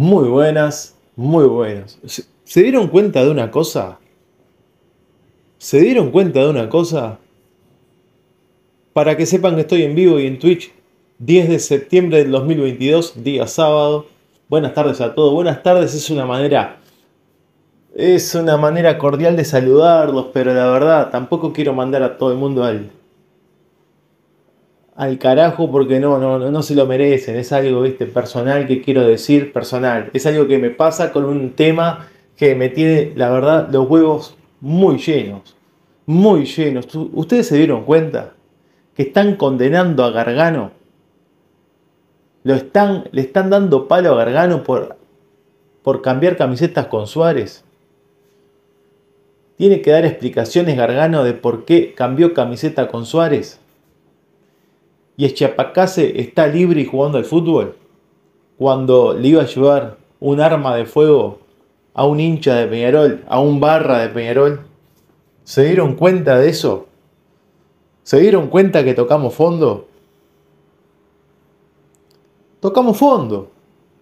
Muy buenas, muy buenas. ¿Se dieron cuenta de una cosa? ¿Se dieron cuenta de una cosa? Para que sepan que estoy en vivo y en Twitch, 10 de septiembre del 2022, día sábado. Buenas tardes a todos. Buenas tardes es una manera es una manera cordial de saludarlos, pero la verdad tampoco quiero mandar a todo el mundo al al carajo porque no, no, no, se lo merecen. Es algo ¿viste? personal que quiero decir, personal. Es algo que me pasa con un tema que me tiene, la verdad, los huevos muy llenos. Muy llenos. ¿Ustedes se dieron cuenta que están condenando a Gargano? Lo están, le están dando palo a Gargano por, por cambiar camisetas con Suárez. Tiene que dar explicaciones Gargano de por qué cambió camiseta con Suárez y Echiapacase está libre y jugando al fútbol, cuando le iba a llevar un arma de fuego a un hincha de Peñarol, a un barra de Peñarol, ¿se dieron cuenta de eso? ¿Se dieron cuenta que tocamos fondo? Tocamos fondo.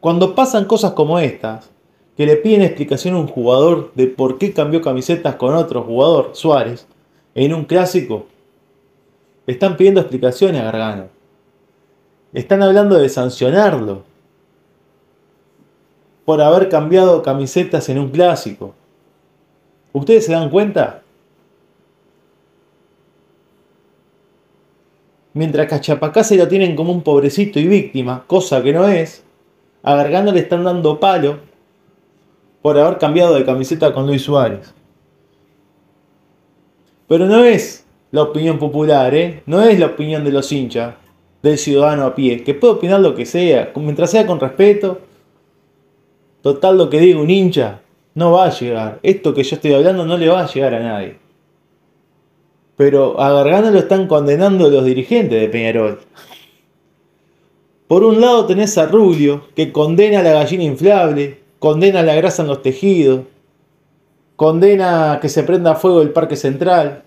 Cuando pasan cosas como estas, que le piden explicación a un jugador de por qué cambió camisetas con otro jugador, Suárez, en un clásico, están pidiendo explicaciones a Gargano. Están hablando de sancionarlo por haber cambiado camisetas en un clásico. ¿Ustedes se dan cuenta? Mientras que a se lo tienen como un pobrecito y víctima, cosa que no es, a Gargano le están dando palo por haber cambiado de camiseta con Luis Suárez. Pero no es la opinión popular, ¿eh? No es la opinión de los hinchas, del ciudadano a pie, que puede opinar lo que sea, mientras sea con respeto. Total, lo que diga un hincha no va a llegar. Esto que yo estoy hablando no le va a llegar a nadie. Pero a Gargano lo están condenando los dirigentes de Peñarol. Por un lado tenés a Rubio, que condena la gallina inflable, condena la grasa en los tejidos, condena que se prenda fuego el parque central,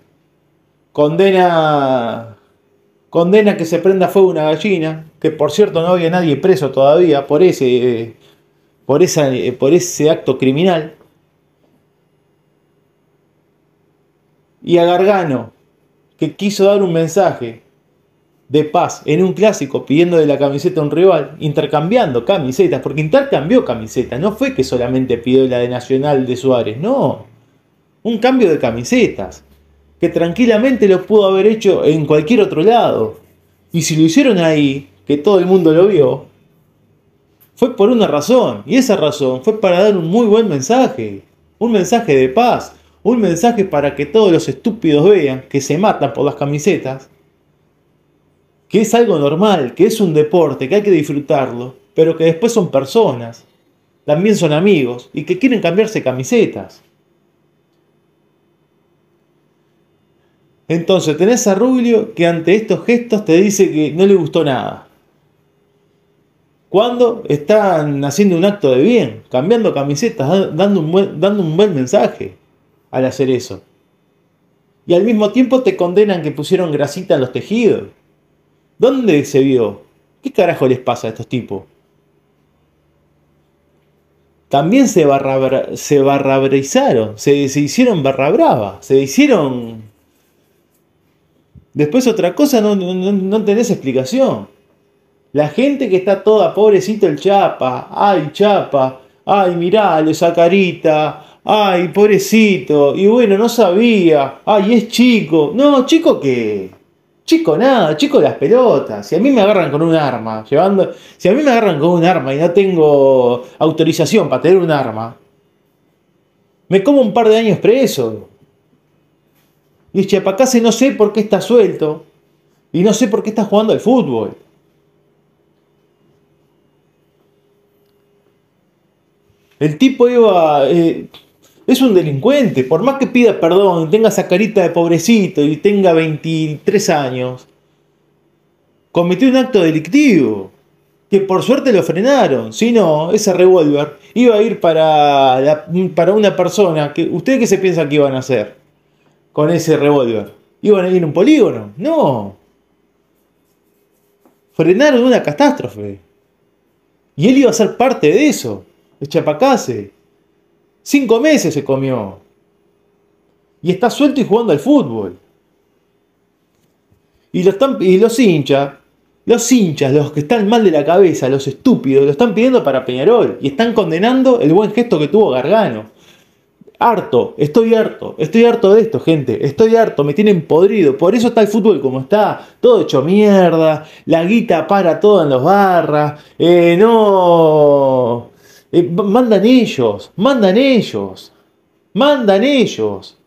condena, condena que se prenda fuego una gallina, que por cierto no había nadie preso todavía por ese, por esa, por ese acto criminal. Y a Gargano, que quiso dar un mensaje de paz en un clásico pidiendo de la camiseta a un rival, intercambiando camisetas, porque intercambió camisetas, no fue que solamente pidió la de Nacional de Suárez, no, un cambio de camisetas que tranquilamente lo pudo haber hecho en cualquier otro lado. Y si lo hicieron ahí, que todo el mundo lo vio, fue por una razón. Y esa razón fue para dar un muy buen mensaje. Un mensaje de paz. Un mensaje para que todos los estúpidos vean que se matan por las camisetas. Que es algo normal, que es un deporte, que hay que disfrutarlo. Pero que después son personas. También son amigos y que quieren cambiarse camisetas. Entonces tenés a Rubio que ante estos gestos te dice que no le gustó nada. Cuando están haciendo un acto de bien, cambiando camisetas, dando un buen, mensaje al hacer eso. Y al mismo tiempo te condenan que pusieron grasita en los tejidos. ¿Dónde se vio? ¿Qué carajo les pasa a estos tipos? También se, se barrabrizaron, se, hicieron barra se hicieron Después otra cosa no, tenés explicación. La gente que está toda, pobrecito el Chapa, ay Chapa, ay mirá, esa carita, ay pobrecito, y bueno, no sabía, ay es chico. No, chico qué. Chico nada, chico las pelotas. Si a mí me agarran con un arma, llevando, si a mí me agarran con un arma y no tengo autorización para tener un arma, me como un par de años preso. Y Chiapacase no sé por qué está suelto. Y no sé por qué está jugando al fútbol. El tipo iba. Eh, es un delincuente. Por más que pida perdón, y tenga esa carita de pobrecito y tenga 23 años, cometió un acto delictivo. Que por suerte lo frenaron. Si no, ese revólver iba a ir para, para una persona. Que, ¿Ustedes qué se piensan que iban a hacer? con ese revólver? ¿Iban a ir en un polígono? No. Frenaron una catástrofe. Y él iba a ser parte de eso. El chapacase. Cinco meses se comió. Y está suelto y jugando al fútbol. Y los, y los hinchas, los hinchas, los que están mal de la cabeza, los estúpidos, lo están pidiendo para Peñarol. Y están condenando el buen gesto que tuvo Gargano. Harto, estoy harto, estoy harto de esto, gente, estoy harto, me tienen podrido, por eso está el fútbol como está, todo hecho mierda, la guita para todo en los barras, eh, no, eh, mandan ellos, mandan ellos, mandan ellos,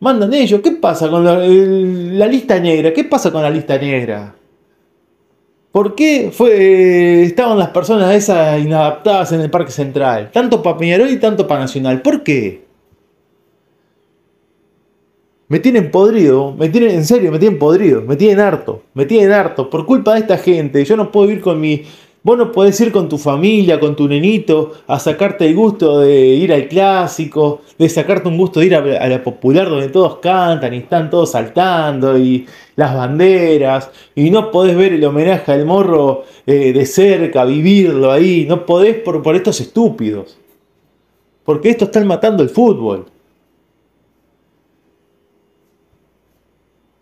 mandan ellos, ¿qué pasa con la lista negra? ¿Qué pasa con la lista negra? ¿Por qué fue, eh, estaban las personas esas inadaptadas en el Parque Central? Tanto para Peñarol y tanto para Nacional. ¿Por qué? Me tienen podrido, me tienen, en serio, me tienen podrido, me tienen harto, me tienen harto. Por culpa de esta gente, yo no puedo vivir con mi Vos no podés ir con tu familia, con tu nenito, a sacarte el gusto de ir al clásico, de sacarte un gusto de ir a, la popular donde todos cantan y están todos saltando y las banderas, y no podés ver el homenaje al morro eh, de cerca, vivirlo ahí, no podés por, por estos estúpidos. Porque estos están matando el fútbol.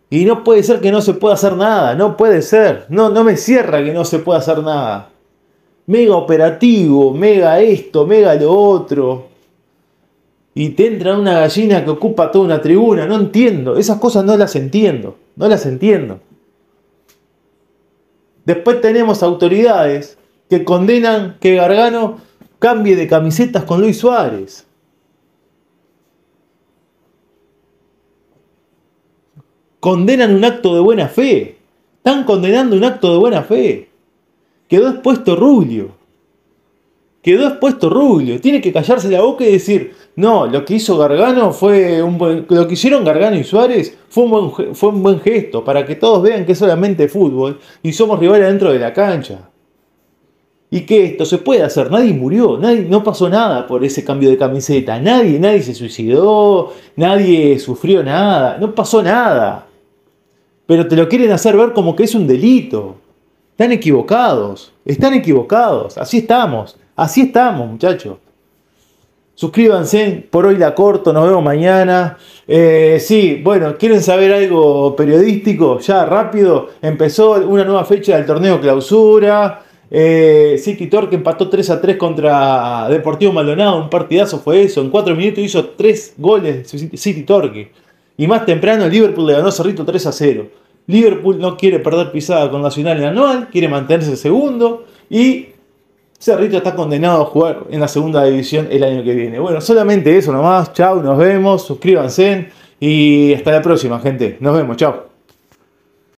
Y no puede ser que no se pueda hacer nada, no puede ser. No, no me cierra que no se pueda hacer nada. Mega operativo, mega esto, mega lo otro. Y te entra una gallina que ocupa toda una tribuna, no entiendo. Esas cosas no las entiendo, no las entiendo. Después tenemos autoridades que condenan que Gargano cambie de camisetas con Luis Suárez. condenan un acto de buena fe. Están condenando un acto de buena fe. Quedó expuesto Rubio. Quedó expuesto Rubio. Tiene que callarse la boca y decir, no, lo que hizo Gargano fue un Lo que hicieron Gargano y Suárez fue un buen, fue un buen gesto para que todos vean que es solamente fútbol y somos rivales dentro de la cancha. Y que esto se puede hacer, nadie murió, nadie, no pasó nada por ese cambio de camiseta, nadie, nadie se suicidó, nadie sufrió nada, no pasó nada pero te lo quieren hacer ver como que es un delito. Están equivocados, están equivocados, así estamos, así estamos muchachos. Suscríbanse, por hoy la corto, nos vemos mañana. Eh, sí, bueno, ¿quieren saber algo periodístico? Ya rápido, empezó una nueva fecha del torneo clausura. City eh, Torque empató 3 a 3 contra Deportivo Maldonado, un partidazo fue eso, en 4 minutos hizo 3 goles City Torque. Y más temprano el Liverpool le ganó a Cerrito 3 a 0. Liverpool no quiere perder pisada con Nacional en anual, quiere mantenerse segundo y Cerrito está condenado a jugar en la segunda división el año que viene. Bueno, solamente eso nomás. Chao, nos vemos, suscríbanse y hasta la próxima, gente. Nos vemos, chao.